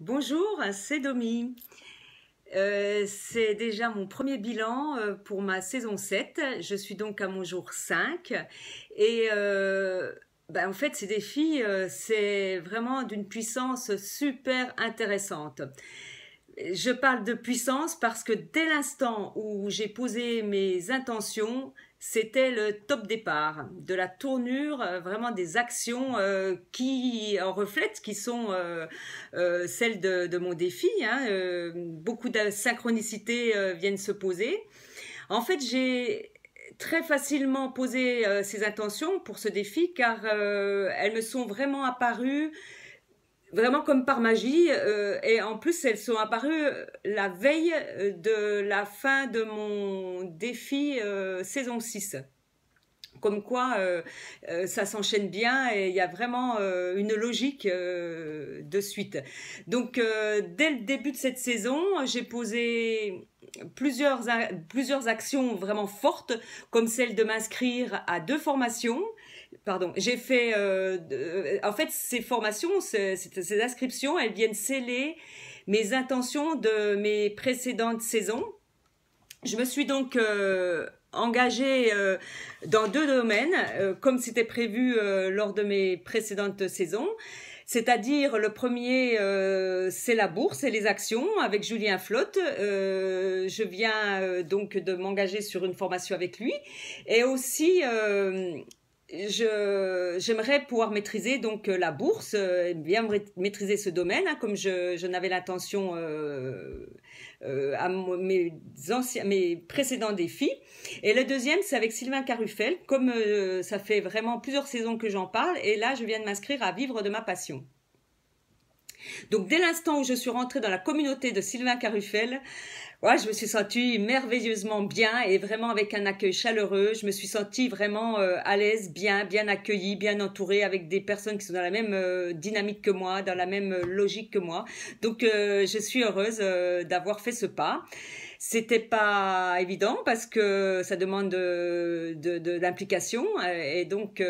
Bonjour, c'est Domi. Euh, c'est déjà mon premier bilan euh, pour ma saison 7. Je suis donc à mon jour 5. Et euh, ben, en fait, ces défis, c'est vraiment d'une puissance super intéressante. Je parle de puissance parce que dès l'instant où j'ai posé mes intentions, c'était le top départ de la tournure, euh, vraiment des actions euh, qui en reflètent, qui sont euh, celles de, mon défi. Hein, beaucoup de synchronicités viennent se poser. En fait, j'ai très facilement posé ces intentions pour ce défi car elles me sont vraiment apparues vraiment comme par magie. Euh, et en plus, elles sont apparues euh, la veille euh, de la fin de mon défi saison 6. Comme quoi, ça s'enchaîne bien et il y a vraiment une logique de suite. Donc, dès le début de cette saison, j'ai posé plusieurs, plusieurs actions vraiment fortes, comme celle de m'inscrire à deux formations. Pardon, j'ai fait. Euh, euh, en fait, ces formations, ces, inscriptions, elles viennent sceller mes intentions de mes précédentes saisons. Je me suis donc euh, engagée dans deux domaines, comme c'était prévu lors de mes précédentes saisons. C'est-à-dire le premier, euh, c'est la bourse et les actions avec Julien Flotte. Euh, je viens euh, donc de m'engager sur une formation avec lui. Et aussi j'aimerais pouvoir maîtriser donc euh, la bourse, euh, bien maîtriser ce domaine, hein, comme je, je n'avais l'intention euh, à mes, anciens, mes précédents défis. Et le deuxième, c'est avec Sylvain Carufel, comme ça fait vraiment plusieurs saisons que j'en parle, et là, je viens de m'inscrire à vivre de ma passion. Donc dès l'instant où je suis rentrée dans la communauté de Sylvain Carufel, je me suis sentie merveilleusement bien et vraiment avec un accueil chaleureux. Je me suis sentie vraiment euh, à l'aise, bien, bien accueillie, bien entourée avec des personnes qui sont dans la même euh, dynamique que moi, dans la même euh, logique que moi. Donc, je suis heureuse d'avoir fait ce pas. C'était pas évident parce que ça demande de, de l'implication et donc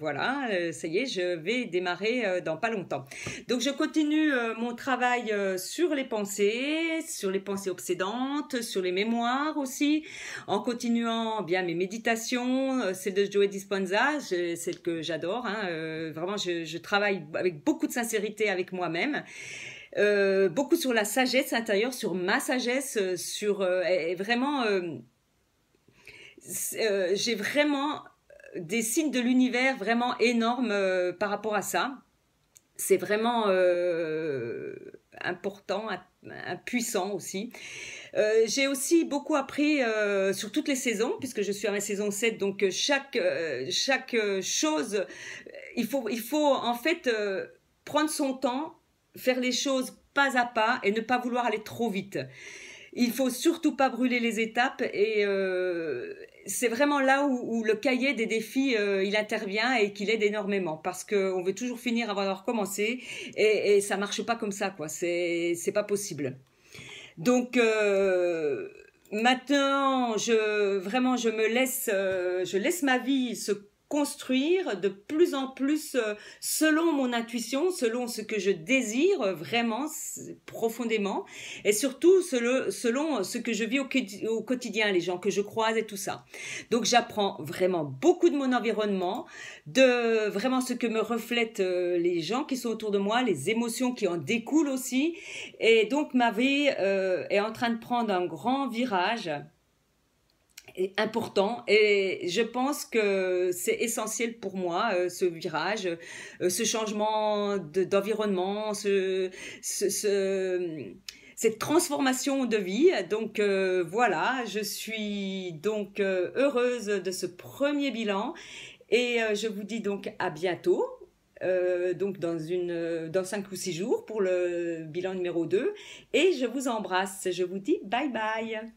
voilà, ça y est, je vais démarrer dans pas longtemps. Donc je continue mon travail sur les pensées, sur les pensées obsédantes sur les mémoires aussi, en continuant bien mes méditations, euh, celle de Joey Dispenza, celle que j'adore. Hein, euh, vraiment, je, travaille avec beaucoup de sincérité avec moi-même. Euh, beaucoup sur la sagesse intérieure, sur ma sagesse, sur vraiment, j'ai vraiment des signes de l'univers vraiment énormes par rapport à ça. C'est vraiment important, puissant aussi. Euh, j'ai aussi beaucoup appris euh, sur toutes les saisons, puisque je suis à la saison 7, donc euh, chaque, chaque chose, il faut, il faut en fait prendre son temps, faire les choses pas à pas et ne pas vouloir aller trop vite il faut surtout pas brûler les étapes et euh, c'est vraiment là où, le cahier des défis euh, il intervient et qu'il aide énormément parce qu'on veut toujours finir avant d'avoir commencé et, et ça marche pas comme ça quoi c'est c'est pas possible donc euh, maintenant je vraiment je me laisse je laisse ma vie se construire de plus en plus euh, selon mon intuition, selon ce que je désire euh, vraiment profondément et surtout selon euh, ce que je vis au quotidien, les gens que je croise et tout ça. Donc j'apprends vraiment beaucoup de mon environnement, de vraiment ce que me reflètent les gens qui sont autour de moi, les émotions qui en découlent aussi. Et donc ma vie est en train de prendre un grand virage important et je pense que c'est essentiel pour moi euh, ce virage euh, ce changement d'environnement ce, ce, cette transformation de vie donc euh, voilà je suis donc heureuse de ce premier bilan et je vous dis donc à bientôt donc dans une dans cinq ou six jours pour le bilan numéro 2 et je vous embrasse je vous dis bye bye